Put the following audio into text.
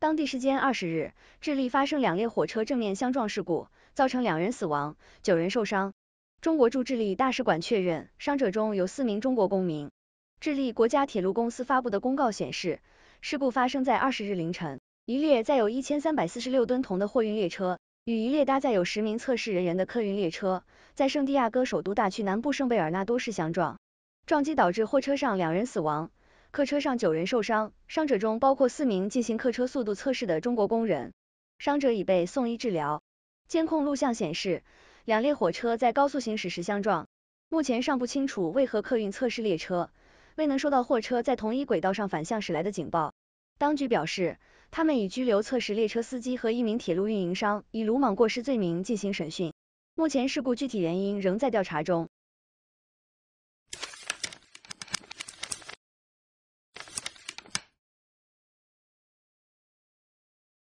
当地时间二十日，智利发生两列火车正面相撞事故，造成两人死亡，九人受伤。中国驻智利大使馆确认，伤者中有四名中国公民。智利国家铁路公司发布的公告显示，事故发生在二十日凌晨，一列载有一千三百四十六吨铜的货运列车与一列搭载有十名测试人员的客运列车在圣地亚哥首都大区南部圣贝尔纳多市相撞，撞击导致货车上两人死亡。客车上九人受伤，伤者中包括四名进行客车速度测试的中国工人。伤者已被送医治疗。监控录像显示，两列火车在高速行驶时相撞。目前尚不清楚为何客运测试列车未能收到货车在同一轨道上反向驶来的警报。当局表示，他们已拘留测试列车司机和一名铁路运营商，以鲁莽过失罪名进行审讯。目前事故具体原因仍在调查中。